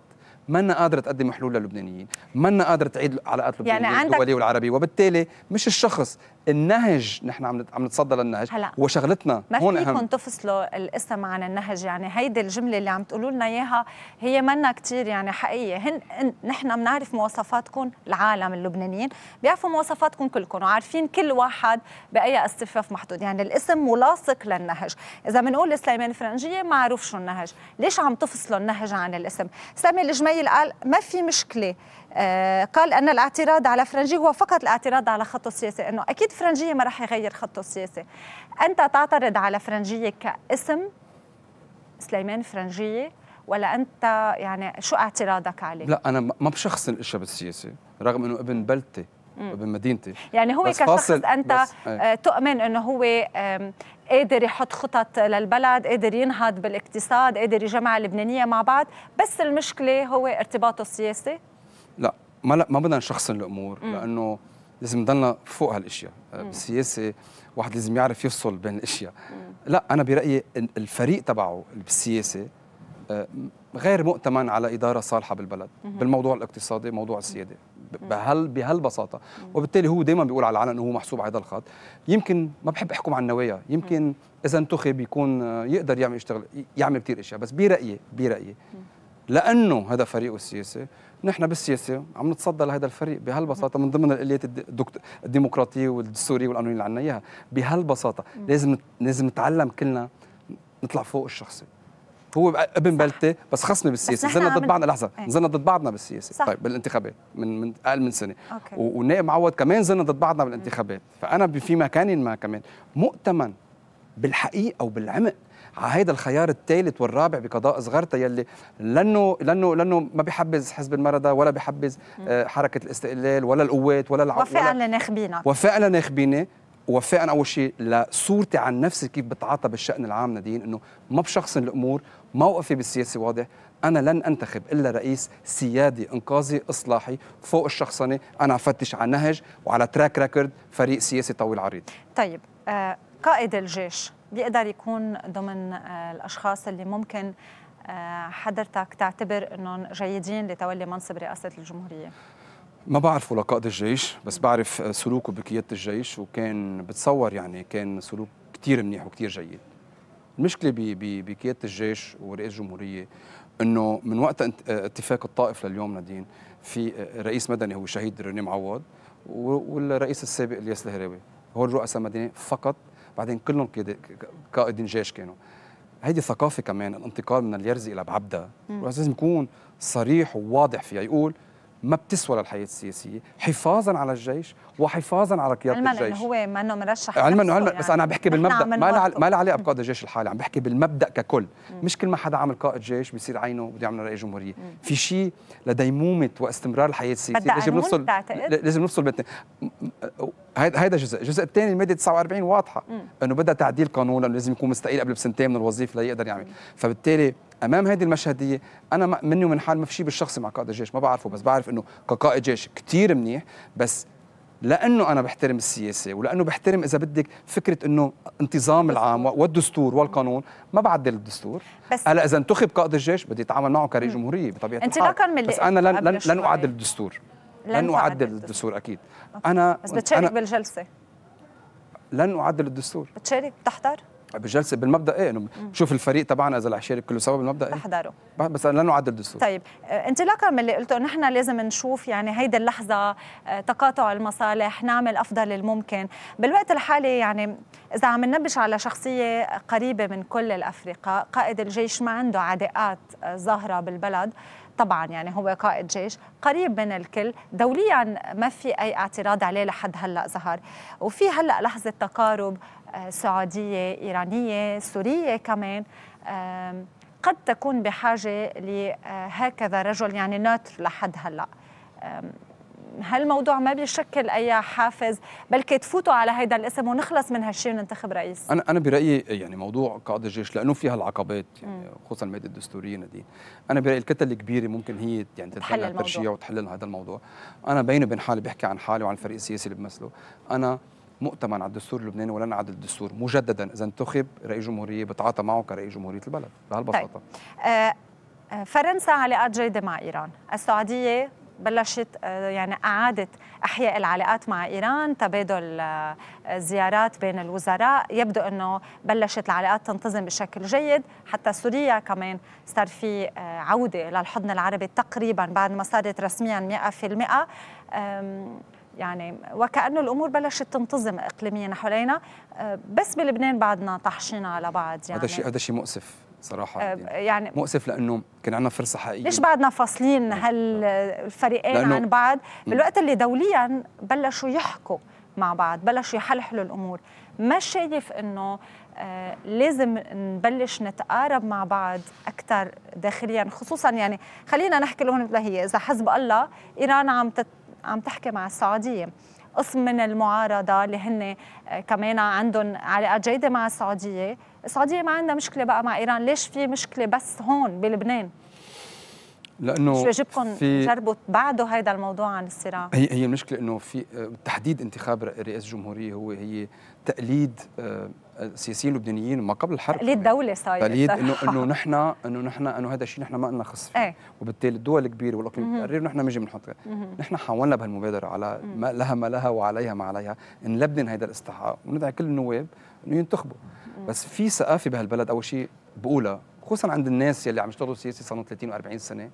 ما منا قادرة تقدم حلول للبنانيين ما منا قادرة تعيد علاقات لبنان يعني الدولية والعربية وبالتالي مش الشخص النهج نحن عم عم نتصدى للنهج هلا وشغلتنا ما هون فيكم تفصلوا الاسم عن النهج يعني هيدي الجمله اللي عم تقولوا لنا اياها هي منا كثير يعني حقيقيه هن نحن بنعرف مواصفاتكم العالم اللبنانيين بيعرفوا مواصفاتكم كلكم وعارفين كل واحد باي اصطفاف محدود يعني الاسم ملاصق للنهج اذا بنقول سليمان فرنجيه معروف شو النهج ليش عم تفصلوا النهج عن الاسم سامي الجميل قال ما في مشكله آه قال ان الاعتراض على فرنجي هو فقط الاعتراض على خطه السياسي انه اكيد فرنجيه ما راح يغير خطه السياسي انت تعترض على فرنجيه كاسم سليمان فرنجيه ولا انت يعني شو اعتراضك عليه لا انا ما بشخصن الاشياء بالسياسه رغم انه ابن بلدتي ابن مدينتي يعني هو كشخص انت بس آه، إيه. تؤمن انه هو قادر يحط خطط للبلد قادر ينهض بالاقتصاد قادر يجمع اللبنانيه مع بعض بس المشكله هو ارتباطه السياسي لا ما لا ما بدنا نشخصن الامور مم. لانه لازم نضلنا فوق هالاشياء آه، بالسياسه واحد لازم يعرف يفصل بين الاشياء لا انا برايي الفريق تبعه بالسياسه آه، غير مؤتمن على اداره صالحه بالبلد بالموضوع الاقتصادي موضوع السياده بهال بهالبساطه وبالتالي هو دائما بيقول على العلن انه هو محسوب على هذا الخط يمكن ما بحب احكم على النوايا يمكن اذا انتخب يكون آه، يقدر يعمل يشتغل يعمل كثير اشياء بس برايي برايي لانه هذا فريقه السياسي نحن بالسياسه عم نتصدى لهذا الفريق بهالبساطه من ضمن الاليات الديمقراطيه والدستوريه والقانونيه اللي عنا اياها بهالبساطه لازم لازم نتعلم كلنا نطلع فوق الشخصي هو ابن بلتي بس خصمي بالسياسه نزلنا ضد بعضنا لحظه إيه. نزلنا ضد بعضنا بالسياسه صح. طيب بالانتخابات من من اقل من سنه أوكي. ونائب معوض كمان نزلنا ضد بعضنا بالانتخابات فانا في مكان ما كمان مؤتمن بالحقيقه وبالعمق هيدا الخيار الثالث والرابع بقضاء صغرتا يلي لانه لانه لانه ما بحبز حزب المرضى ولا بحبز آه، حركه الاستقلال ولا القوات ولا العقل وفعلا لناخبينك وفعلا لناخبيني وفقاً اول شيء لصورتي عن نفسي كيف بتعاطى بالشان العام نادين انه ما بشخصن الامور موقفي بالسياسه واضح انا لن انتخب الا رئيس سيادي انقاذي اصلاحي فوق الشخصنه انا فتش على نهج وعلى تراك ريكورد فريق سياسي طويل عريض طيب آه قائد الجيش بيقدر يكون ضمن آه، الاشخاص اللي ممكن آه، حضرتك تعتبر انهم جيدين لتولي منصب رئاسه الجمهوريه؟ ما بعرفه لقائد الجيش بس بعرف آه، سلوكه بقياده الجيش وكان بتصور يعني كان سلوك كثير منيح وكثير جيد المشكله بقياده الجيش ورئيس الجمهوريه انه من وقت اتفاق الطائف لليوم نادين في رئيس مدني هو الشهيد رني معوض والرئيس السابق الياس الهراوي هول رؤساء مدني فقط بعدين كلهم قائدين جيش كانوا هيدي ثقافه كمان الانتقال من اليرزي الى بعبده لازم يكون صريح وواضح فيها يقول ما بتسوى للحياه السياسيه حفاظا على الجيش وحفاظا على قياده الجيش علما انه هو ما انه مرشح علما انه علما بس يعني. انا عم بحكي بالمبدا ما له ما له علاقه بقائد الجيش الحالي عم بحكي بالمبدا ككل مش كل ما حدا عمل قائد جيش بيصير عينه بده يعمل رئيس جمهوريه في شيء لديمومه واستمرار الحياه السياسيه لازم نفصل لازم نفصل هذا جزء، الجزء الثاني الماده 49 واضحه انه بدها تعديل قانون لانه لازم يكون مستقيل قبل بسنتين من الوظيفه ليقدر يعمل، فبالتالي امام هذه المشهديه انا مني ومن حال ما في شيء بالشخصي مع قائد الجيش ما بعرفه بس بعرف انه كقائد جيش كثير منيح بس لانه انا بحترم السياسه ولانه بحترم اذا بدك فكره انه انتظام العام والدستور والقانون ما بعدل الدستور بس هلا اذا انتخب قائد الجيش بدي اتعامل معه كرئيس جمهوريه بطبيعه الحال من بس انا لن لن, لن اعدل الدستور لن, أعدل الدستور أكيد أوكي. أنا بس بتشارك أنا بالجلسة لن أعدل الدستور بتشارك بتحضر؟ بالجلسه بالمبدا ايه انه شوف الفريق تبعنا اذا رح يشارك كله سوا بالمبدا ايه بحضره بس لن اعدل الدستور طيب آه، انطلاقا من اللي قلته نحن لازم نشوف يعني هيدي اللحظه آه، تقاطع المصالح نعمل افضل الممكن بالوقت الحالي يعني اذا عم ننبش على شخصيه قريبه من كل الافرقاء قائد الجيش ما عنده عداءات آه، ظاهره بالبلد طبعا يعني هو قائد جيش قريب من الكل دوليا ما في أي اعتراض عليه لحد هلأ ظهر وفي هلأ لحظة تقارب آه، سعودية إيرانية سورية كمان قد تكون بحاجة لهكذا رجل يعني ناتر لحد هلأ هالموضوع ما بيشكل اي حافز بلكي تفوتوا على هيدا الاسم ونخلص من هالشيء وننتخب رئيس انا انا برايي يعني موضوع قاعده الجيش لانه فيها العقبات يعني خصوصا الماده الدستوريه دي انا برايي الكتله الكبيره ممكن هي يعني تتحلل الترشيع وتحلل هذا الموضوع انا بيني وبين حالي بحكي عن حالي وعن الفريق السياسي اللي بمثله انا مؤتمن على الدستور اللبناني ولا نعدل الدستور مجددا اذا انتخب رئيس جمهوريه بتعاطى معه كرئيس جمهوريه البلد بهالبساطه طيب. آه, آه، فرنسا علاقات جيدة مع إيران السعودية بلشت آه، يعني اعادت احياء العلاقات مع ايران تبادل آه، زيارات بين الوزراء يبدو انه بلشت العلاقات تنتظم بشكل جيد حتى سوريا كمان صار في آه، عوده للحضن العربي تقريبا بعد ما صارت رسميا 100% يعني وكأنه الأمور بلشت تنتظم إقليميا حوالينا بس بلبنان بعدنا طحشنا على بعض يعني هذا شيء هذا شيء مؤسف صراحه آه، يعني, يعني مؤسف لانه كان عندنا فرصه حقيقيه ليش بعدنا فاصلين نعم. هالفريقين عن بعض بالوقت اللي دوليا بلشوا يحكوا مع بعض بلشوا يحلحلوا الامور ما شايف انه آه، لازم نبلش نتقارب مع بعض اكثر داخليا خصوصا يعني خلينا نحكي لهم مثل هي اذا حزب الله ايران عم عم تحكي مع السعوديه قسم من المعارضه اللي هن آه، كمان عندهم علاقات جيده مع السعوديه السعوديه ما عندها مشكله بقى مع ايران ليش في مشكله بس هون بلبنان لانه شو يجبكم جربوا تبعدوا هذا الموضوع عن الصراع هي هي المشكله انه في آه، تحديد انتخاب رئيس جمهوريه هو هي تقليد آه، السياسيين اللبنانيين ما قبل الحرب تقليد دولة صاير تقليد [LAUGHS] انه انه نحن انه نحن انه هذا الشيء نحن ما لنا خص فيه ايه؟ وبالتالي الدول الكبيره والاقليم بتقرر نحن ما نجي بنحط نحن حاولنا بهالمبادره على ما لها ما لها وعليها ما عليها نلبن هذا الاستحقاق وندعي كل النواب انه ينتخبوا بس في ثقافه بهالبلد اول شيء بقولها خصوصا عند الناس يلي عم يشتغلوا سياسه صار 30 و40 سنه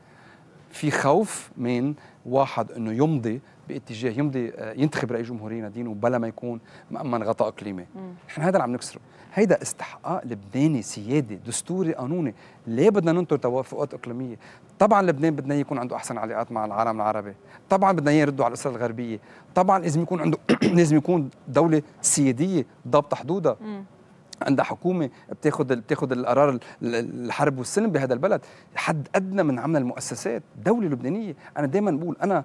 في خوف من واحد انه يمضي باتجاه يمضي آه، ينتخب رئيس جمهوريه نادين وبلا ما يكون مأمن غطاء اقليمي نحن هذا اللي عم نكسره هيدا استحقاق لبناني سيادي دستوري قانوني ليه بدنا ننطر توافقات اقليميه طبعا لبنان بدنا يكون عنده احسن علاقات مع العالم العربي طبعا بدنا يردوا على الاسره الغربيه طبعا لازم يكون عنده [CLEARS THROAT] لازم يكون دوله سياديه ضابطه حدودها عندها حكومه بتاخذ بتاخذ القرار الحرب والسلم بهذا البلد حد ادنى من عمل المؤسسات دوله لبنانيه انا دائما بقول انا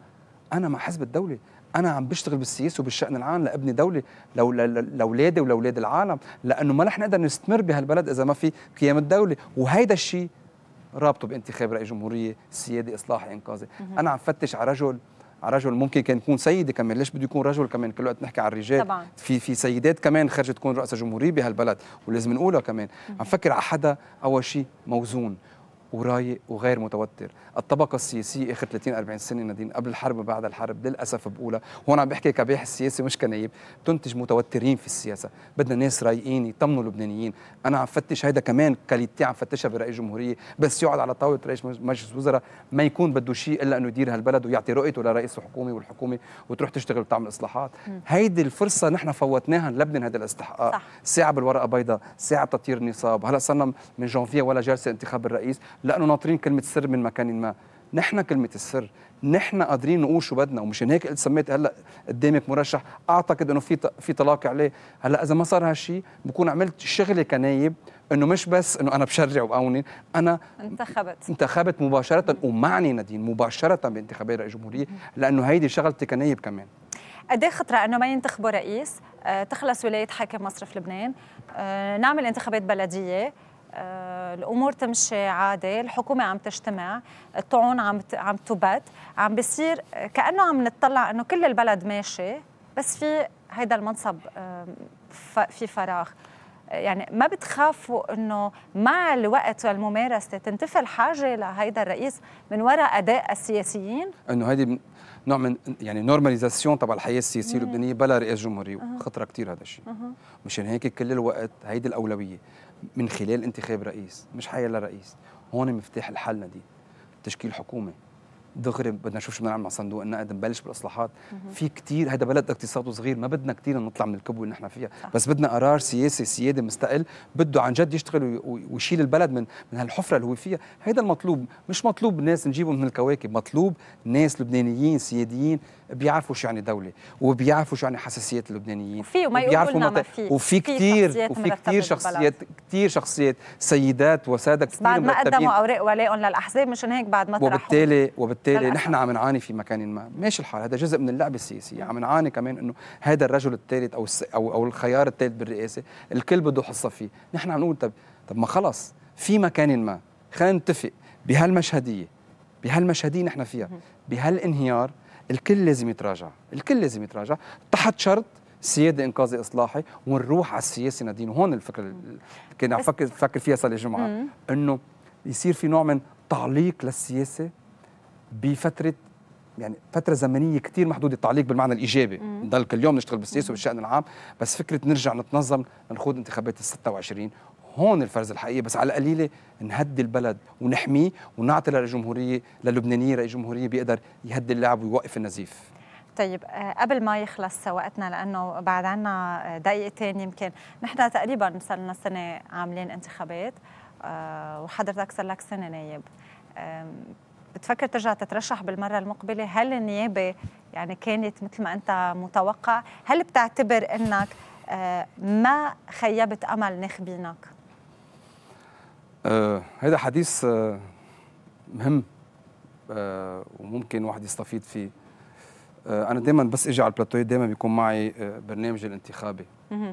انا مع حزب الدوله انا عم بشتغل بالسياسه وبالشان العام لابني دوله لو لاولادي ولاولاد العالم لانه ما رح نقدر نستمر بهالبلد اذا ما في قيام الدوله وهيدا الشيء رابطه بانتخاب رئيس جمهوريه سيادي اصلاحي انقاذي انا عم فتش على رجل رجل ممكن كان يكون سيده كمان ليش بده يكون رجل كمان كل وقت نحكي على الرجال طبعا. في في سيدات كمان خرجت تكون رئاسه جمهوريه بهالبلد ولازم نقولها كمان عم فكر على حدا اول شيء موزون ورايق وغير متوتر الطبقة السياسية آخر 30 40 سنة نادين قبل الحرب وبعد الحرب للأسف بقولها هون عم بحكي كباحث سياسي مش كنايب بتنتج متوترين في السياسة بدنا ناس رايقين يطمنوا اللبنانيين أنا عم فتش هيدا كمان كاليتي عم فتشها برئيس الجمهورية بس يقعد على طاولة رئيس مجلس وزراء ما يكون بده شيء إلا أنه يدير هالبلد ويعطي رؤيته لرئيس الحكومة والحكومة وتروح تشتغل وتعمل إصلاحات هيدي الفرصة نحن فوتناها نلبن هذا الاستحقاق صح. ساعة بالورقة بيضاء ساعة تطير النصاب هلا صرنا من جانفية ولا جلسة انتخاب الرئيس لانه ناطرين كلمه سر من مكان ما نحن كلمه السر نحن قادرين نقول شو بدنا ومشان هيك قلت سميت هلا قدامك مرشح اعتقد انه في في طلاق عليه هلا اذا ما صار هالشيء بكون عملت شغلة كنايب انه مش بس انه انا بشرع وبقونن انا انتخبت انتخبت مباشره ومعني نادين مباشره بانتخابات رئيس جمهوريه لانه هيدي شغلتي كنايب كمان قد ايه خطره انه ما ينتخبوا رئيس آه، تخلص ولايه حاكم مصرف لبنان آه، نعمل انتخابات بلديه آه، الامور تمشي عادي الحكومه عم تجتمع الطعون عم عم تبت عم بصير كانه عم نتطلع انه كل البلد ماشي بس في هيدا المنصب في فراغ يعني ما بتخافوا انه مع الوقت والممارسه تنتفي الحاجه لهيدا الرئيس من وراء اداء السياسيين؟ انه هيدي نوع من يعني نورماليزاسيون تبع الحياه السياسيه اللبنانيه بلا رئيس جمهوري خطره كثير هذا الشيء مشان هيك كل الوقت هيدي الاولويه من خلال انتخاب رئيس مش حيلا رئيس هون مفتاح الحل دي تشكيل حكومه دغري بدنا نشوف شو بدنا نعمل مع صندوق النقد نبلش بالاصلاحات في كتير هذا بلد اقتصاده صغير ما بدنا كتير نطلع من الكبوه اللي نحن فيها صح. بس بدنا قرار سياسي سيادي مستقل بده عن جد يشتغل ويشيل البلد من من هالحفره اللي هو فيها هذا المطلوب مش مطلوب ناس نجيبهم من الكواكب مطلوب ناس لبنانيين سياديين بيعرفوا شو يعني دوله وبيعرفوا شو يعني حساسيات اللبنانيين وفي وما يقولوا ما في وفي كثير وفي كثير شخصيات كثير شخصيات سيدات وساده كثير بعد ما قدموا اوراق ولائهم للاحزاب مشان هيك بعد ما وبالتالي وبالتالي نحن عم نعاني في مكان ما ماشي الحال هذا جزء من اللعبه السياسيه عم نعاني كمان انه هذا الرجل الثالث او او او الخيار الثالث بالرئاسه الكل بده حصه فيه نحن عم نقول طب طب ما خلص في مكان ما خلينا نتفق بهالمشهديه بهالمشهديه نحن فيها بهالانهيار الكل لازم يتراجع الكل لازم يتراجع تحت شرط سيادة إنقاذي إصلاحي ونروح على السياسة نادين وهون الفكرة اللي كان عم فكر, فكر فيها صار الجمعة إنه يصير في نوع من تعليق للسياسة بفترة يعني فترة زمنية كتير محدودة التعليق بالمعنى الإيجابي نضل كل يوم نشتغل بالسياسة والشأن العام بس فكرة نرجع نتنظم نخوض انتخابات ال 26 هون الفرز الحقيقي بس على القليله نهدي البلد ونحميه ونعطي للجمهوريه للبنانيه رئيس جمهوريه بيقدر يهدي اللعب ويوقف النزيف طيب آه، قبل ما يخلص وقتنا لانه بعد عنا دقيقتين يمكن نحن تقريبا لنا سنه عاملين انتخابات آه، وحضرتك صار لك سنه نايب بتفكر ترجع تترشح بالمره المقبله هل النيابه يعني كانت مثل ما انت متوقع هل بتعتبر انك آه، ما خيبت امل نخبينك آه، هذا حديث آه، مهم آه، وممكن واحد يستفيد فيه انا دائما بس اجي على البلاتو دائما بيكون معي برنامج الانتخابي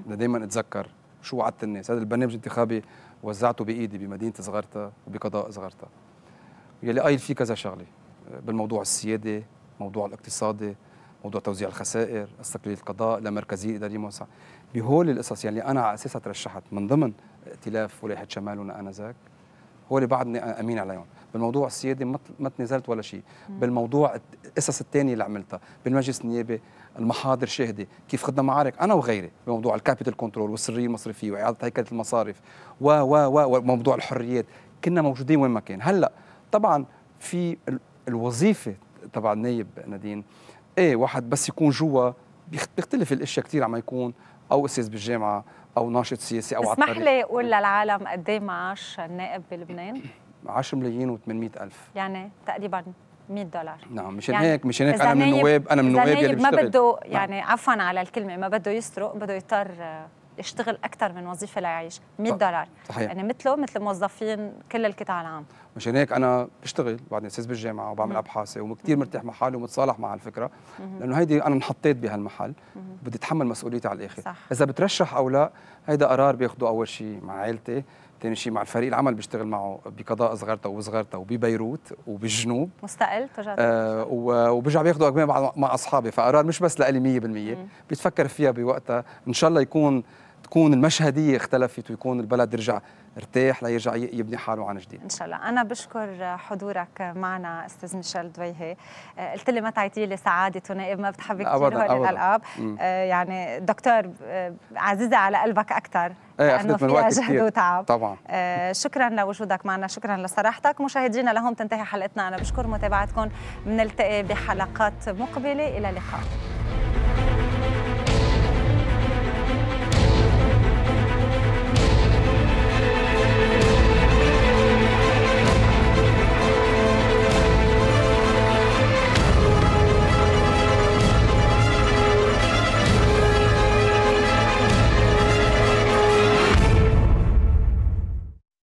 دائما اتذكر شو وعدت الناس هذا البرنامج الانتخابي وزعته بايدي بمدينه صغرتا وبقضاء صغرتا يلي قايل فيه كذا شغله بالموضوع السيادي موضوع الاقتصادي موضوع توزيع الخسائر استقلاليه القضاء لمركزيه اداريه موسعه بهول القصص يعني انا على اساسها ترشحت من ضمن ائتلاف ولاية شمالنا آنذاك هو اللي بعدني امين عليهم بالموضوع السيادي ما تنازلت ولا شيء بالموضوع القصص الثانيه اللي عملتها بالمجلس النيابي المحاضر شاهدة كيف خدنا معارك انا وغيري بموضوع الكابيتال كنترول والسريه المصرفيه واعاده هيكله المصارف و و و وموضوع الحريات كنا موجودين وين ما كان هلا طبعا في الوظيفه تبع النايب نادين ايه واحد بس يكون جوا بيختلف الاشياء كثير عما يكون او استاذ بالجامعه او ناشط سياسي او اسمح لي اقول للعالم قد ايه معاش النائب بلبنان 10 ملايين و800 الف يعني تقريبا 100 دولار نعم مشان يعني هيك مشان هيك انا من النواب انا من النواب اللي يلي ما بده نعم. يعني عفوا على الكلمه ما بده يسرق بده يضطر يشتغل اكثر من وظيفه ليعيش 100 دولار صحيح يعني مثله مثل موظفين كل القطاع العام مشان هيك انا بشتغل بعدني استاذ بالجامعه وبعمل ابحاثي وكثير مرتاح مع حالي ومتصالح مع الفكره لانه هيدي انا انحطيت بهالمحل بدي اتحمل مسؤوليتي على الاخر صح. اذا بترشح او لا هيدا قرار بياخده اول شيء مع عائلتي ثاني شيء مع الفريق العمل بيشتغل معه بقضاء صغرته وصغرته وببيروت وبالجنوب مستقل تجاري آه وبرجع بياخذوا اجمال مع اصحابي فقرار مش بس لالي 100% بيتفكر فيها بوقتها ان شاء الله يكون تكون المشهديه اختلفت ويكون البلد رجع ارتاح ليرجع يبني حاله عن جديد ان شاء الله انا بشكر حضورك معنا استاذ ميشيل دويهي آه، قلت لي ما تعيطي لي سعادة ونائب ما بتحب كثير هول الالقاب آه، يعني دكتور آه، عزيزه على قلبك اكثر ايه اخذت من وقت كثير وتعب طبعا آه شكرا لوجودك معنا شكرا لصراحتك مشاهدينا لهم تنتهي حلقتنا انا بشكر متابعتكم بنلتقي بحلقات مقبله الى اللقاء